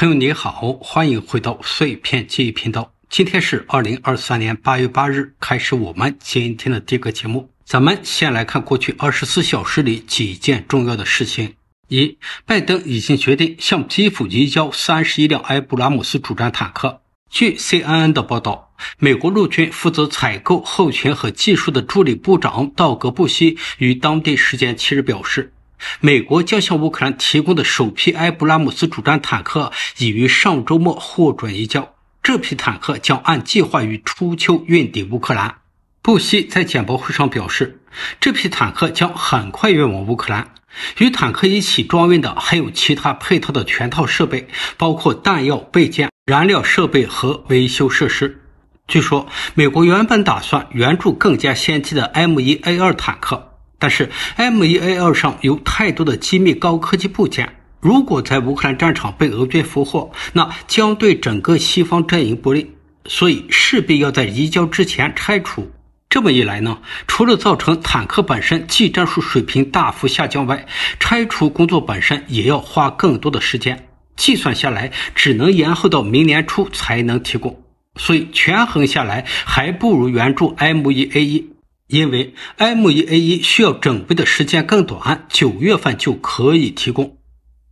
朋友你好，欢迎回到碎片记忆频道。今天是二零二三年八月八日，开始我们今天的第一个节目。咱们先来看过去二十四小时里几件重要的事情。一，拜登已经决定向基辅移交三十一辆埃布拉姆斯主战坦克。据 CNN 的报道，美国陆军负责采购后勤和技术的助理部长道格布希于当地时间七日表示。美国将向乌克兰提供的首批埃布拉姆斯主战坦克已于上周末获准移交。这批坦克将按计划于初秋运抵乌克兰。布希在简报会上表示，这批坦克将很快运往乌克兰。与坦克一起装运的还有其他配套的全套设备，包括弹药、备件、燃料设备和维修设施。据说，美国原本打算援助更加先进的 M1A2 坦克。但是 M1A2 上有太多的机密高科技部件，如果在乌克兰战场被俄军俘获，那将对整个西方阵营不利，所以势必要在移交之前拆除。这么一来呢，除了造成坦克本身技战术水平大幅下降外，拆除工作本身也要花更多的时间，计算下来只能延后到明年初才能提供。所以权衡下来，还不如援助 M1A1。因为 M1A1 需要准备的时间更短，九月份就可以提供。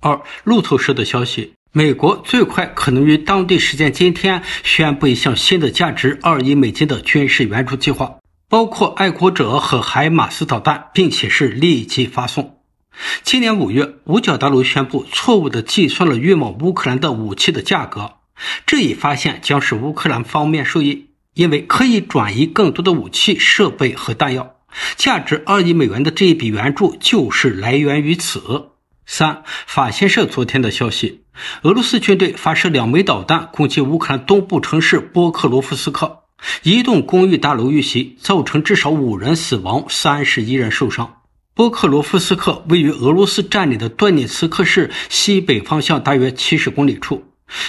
二路透社的消息，美国最快可能于当地时间今天宣布一项新的价值二亿美金的军事援助计划，包括爱国者和海马斯导弹，并且是立即发送。今年五月，五角大楼宣布错误地计算了运往乌克兰的武器的价格，这一发现将使乌克兰方面受益。因为可以转移更多的武器、设备和弹药，价值二亿美元的这一笔援助就是来源于此。三法新社昨天的消息，俄罗斯军队发射两枚导弹攻击乌克兰东部城市波克罗夫斯克，一栋公寓大楼遇袭，造成至少五人死亡、三十一人受伤。波克罗夫斯克位于俄罗斯占领的顿涅茨克市西北方向大约七十公里处，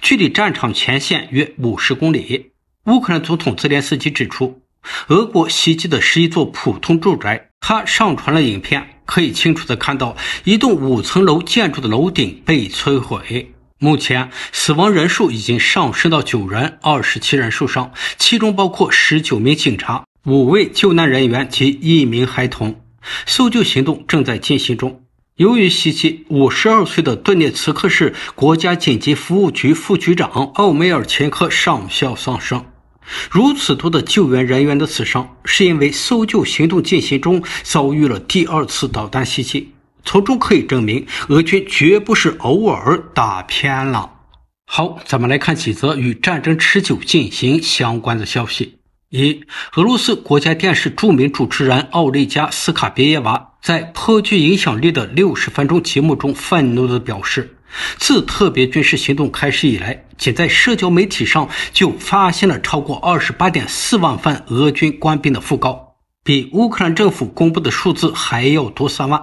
距离战场前线约五十公里。乌克兰总统泽连斯基指出，俄国袭击的是一座普通住宅。他上传了影片，可以清楚地看到一栋五层楼建筑的楼顶被摧毁。目前，死亡人数已经上升到九人，二十七人受伤，其中包括十九名警察、五位救难人员及一名孩童。搜救行动正在进行中。由于袭击，五十二岁的顿涅茨克市国家紧急服务局副局长奥梅尔钦科上校丧生。如此多的救援人员的死伤，是因为搜救行动进行中遭遇了第二次导弹袭击，从中可以证明，俄军绝不是偶尔打偏了。好，咱们来看几则与战争持久进行相关的消息。一，俄罗斯国家电视著名主持人奥利加斯卡别耶娃在颇具影响力的六十分钟节目中愤怒地表示。自特别军事行动开始以来，仅在社交媒体上就发现了超过二十八点四万份俄军官兵的讣告，比乌克兰政府公布的数字还要多三万。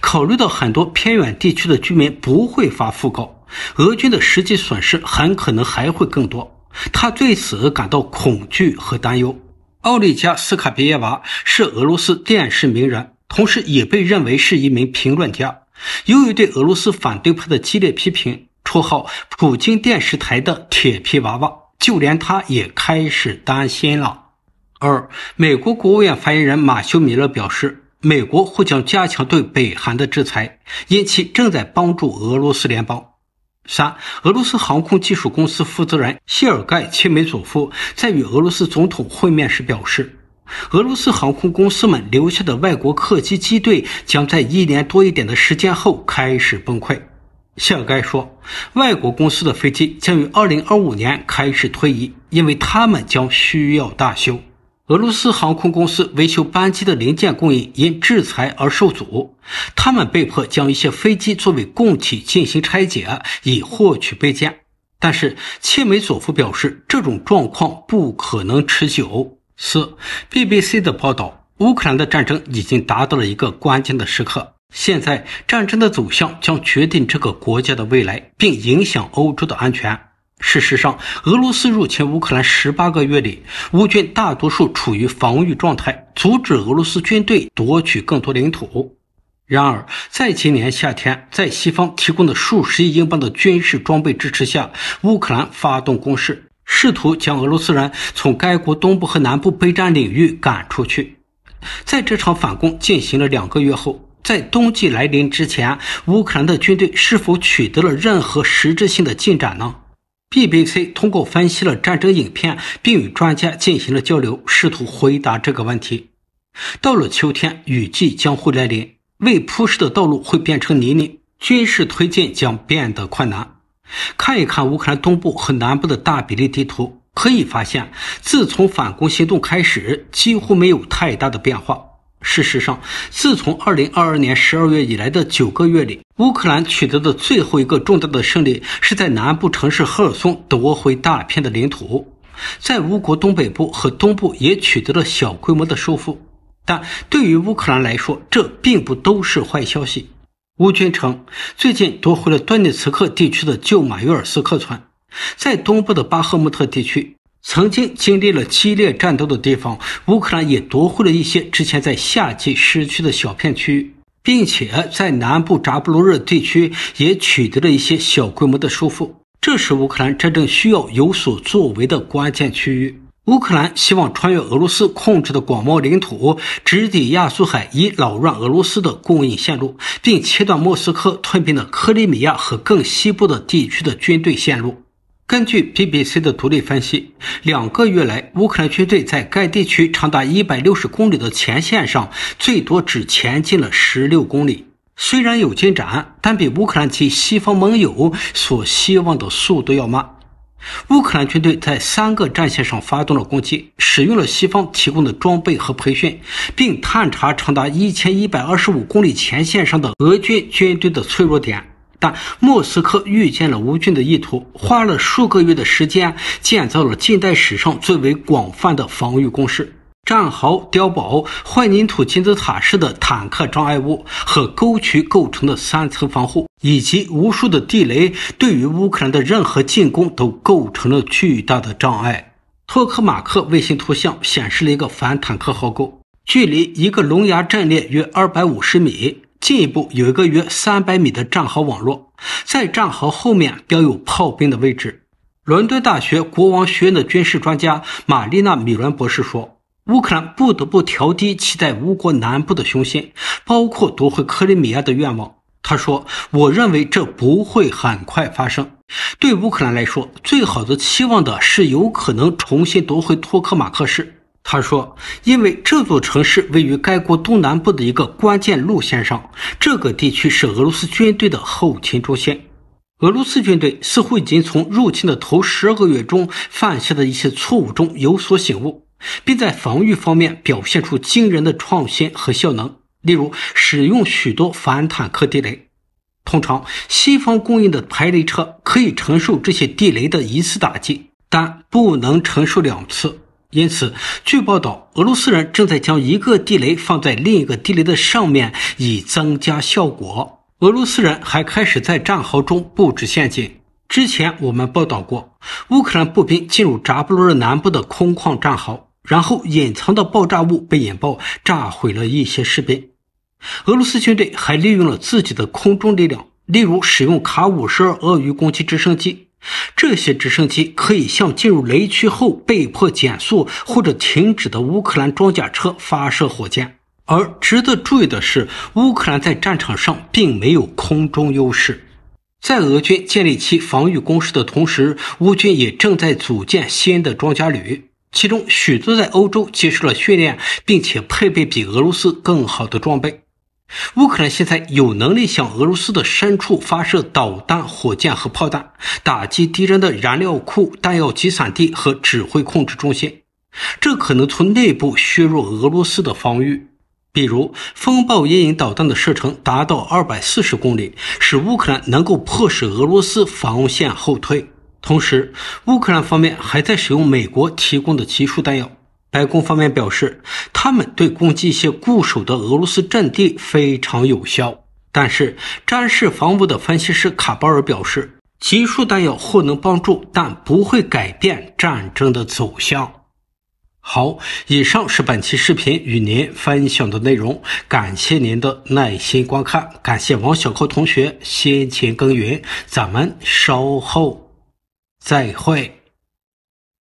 考虑到很多偏远地区的居民不会发讣告，俄军的实际损失很可能还会更多。他对此感到恐惧和担忧。奥利加·斯卡别耶娃是俄罗斯电视名人，同时也被认为是一名评论家。由于对俄罗斯反对派的激烈批评，绰号“普京电视台”的铁皮娃娃，就连他也开始担心了。二，美国国务院发言人马修·米勒表示，美国或将加强对北韩的制裁，因其正在帮助俄罗斯联邦。三，俄罗斯航空技术公司负责人谢尔盖·切梅佐夫在与俄罗斯总统会面时表示。俄罗斯航空公司们留下的外国客机机队将在一年多一点的时间后开始崩溃。谢尔盖说，外国公司的飞机将于2025年开始退役，因为他们将需要大修。俄罗斯航空公司维修班机的零件供应因制裁而受阻，他们被迫将一些飞机作为供体进行拆解，以获取备件。但是切梅佐夫表示，这种状况不可能持久。四 BBC 的报道，乌克兰的战争已经达到了一个关键的时刻。现在，战争的走向将决定这个国家的未来，并影响欧洲的安全。事实上，俄罗斯入侵乌克兰十八个月里，乌军大多数处于防御状态，阻止俄罗斯军队夺取更多领土。然而，在今年夏天，在西方提供的数十亿英镑的军事装备支持下，乌克兰发动攻势。试图将俄罗斯人从该国东部和南部备战领域赶出去。在这场反攻进行了两个月后，在冬季来临之前，乌克兰的军队是否取得了任何实质性的进展呢？BBC 通过分析了战争影片，并与专家进行了交流，试图回答这个问题。到了秋天，雨季将会来临，未铺设的道路会变成泥泞，军事推进将变得困难。看一看乌克兰东部和南部的大比例地图，可以发现，自从反攻行动开始，几乎没有太大的变化。事实上，自从2022年12月以来的9个月里，乌克兰取得的最后一个重大的胜利是在南部城市赫尔松夺回大片的领土，在乌国东北部和东部也取得了小规模的收复。但对于乌克兰来说，这并不都是坏消息。乌军称，最近夺回了顿涅茨克地区的旧马约尔斯克村。在东部的巴赫穆特地区，曾经经历了激烈战斗的地方，乌克兰也夺回了一些之前在夏季失去的小片区，域，并且在南部扎布罗热地区也取得了一些小规模的收复。这是乌克兰真正需要有所作为的关键区域。乌克兰希望穿越俄罗斯控制的广袤领土，直抵亚速海，以扰乱俄罗斯的供应线路，并切断莫斯科吞并的克里米亚和更西部的地区的军队线路。根据 BBC 的独立分析，两个月来，乌克兰军队在该地区长达160公里的前线上，最多只前进了16公里。虽然有进展，但比乌克兰及西方盟友所希望的速度要慢。乌克兰军队在三个战线上发动了攻击，使用了西方提供的装备和培训，并探查长达一千一百二十五公里前线上的俄军军队的脆弱点。但莫斯科预见了乌军的意图，花了数个月的时间建造了近代史上最为广泛的防御工事。战壕、碉堡、混凝土金字塔式的坦克障碍物和沟渠构成的三层防护，以及无数的地雷，对于乌克兰的任何进攻都构成了巨大的障碍。托克马克卫星图像显示了一个反坦克壕沟，距离一个龙牙阵列约二百五十米。进一步有一个约三百米的战壕网络，在战壕后面标有炮兵的位置。伦敦大学国王学院的军事专家玛丽娜·米伦博士说。乌克兰不得不调低其在乌国南部的雄心，包括夺回克里米亚的愿望。他说：“我认为这不会很快发生。对乌克兰来说，最好的期望的是有可能重新夺回托克马克市。”他说：“因为这座城市位于该国东南部的一个关键路线上，这个地区是俄罗斯军队的后勤中心。俄罗斯军队似乎已经从入侵的头十二个月中犯下的一些错误中有所醒悟。”并在防御方面表现出惊人的创新和效能，例如使用许多反坦克地雷。通常，西方供应的排雷车可以承受这些地雷的一次打击，但不能承受两次。因此，据报道，俄罗斯人正在将一个地雷放在另一个地雷的上面，以增加效果。俄罗斯人还开始在战壕中布置陷阱。之前我们报道过，乌克兰步兵进入扎布罗热南部的空旷战壕。然后，隐藏的爆炸物被引爆，炸毁了一些士兵。俄罗斯军队还利用了自己的空中力量，例如使用卡五十二鳄鱼攻击直升机。这些直升机可以向进入雷区后被迫减速或者停止的乌克兰装甲车发射火箭。而值得注意的是，乌克兰在战场上并没有空中优势。在俄军建立起防御工事的同时，乌军也正在组建新的装甲旅。其中许多在欧洲接受了训练，并且配备比俄罗斯更好的装备。乌克兰现在有能力向俄罗斯的深处发射导弹、火箭和炮弹，打击敌人的燃料库、弹药集散地和指挥控制中心。这可能从内部削弱俄罗斯的防御。比如，风暴阴影导弹的射程达到二百四十公里，使乌克兰能够迫使俄罗斯防线后退。同时，乌克兰方面还在使用美国提供的集束弹药。白宫方面表示，他们对攻击一些固守的俄罗斯阵地非常有效。但是，战事防务的分析师卡巴尔表示，集束弹药或能帮助，但不会改变战争的走向。好，以上是本期视频与您分享的内容，感谢您的耐心观看，感谢王小扣同学辛勤耕耘，咱们稍后。再会。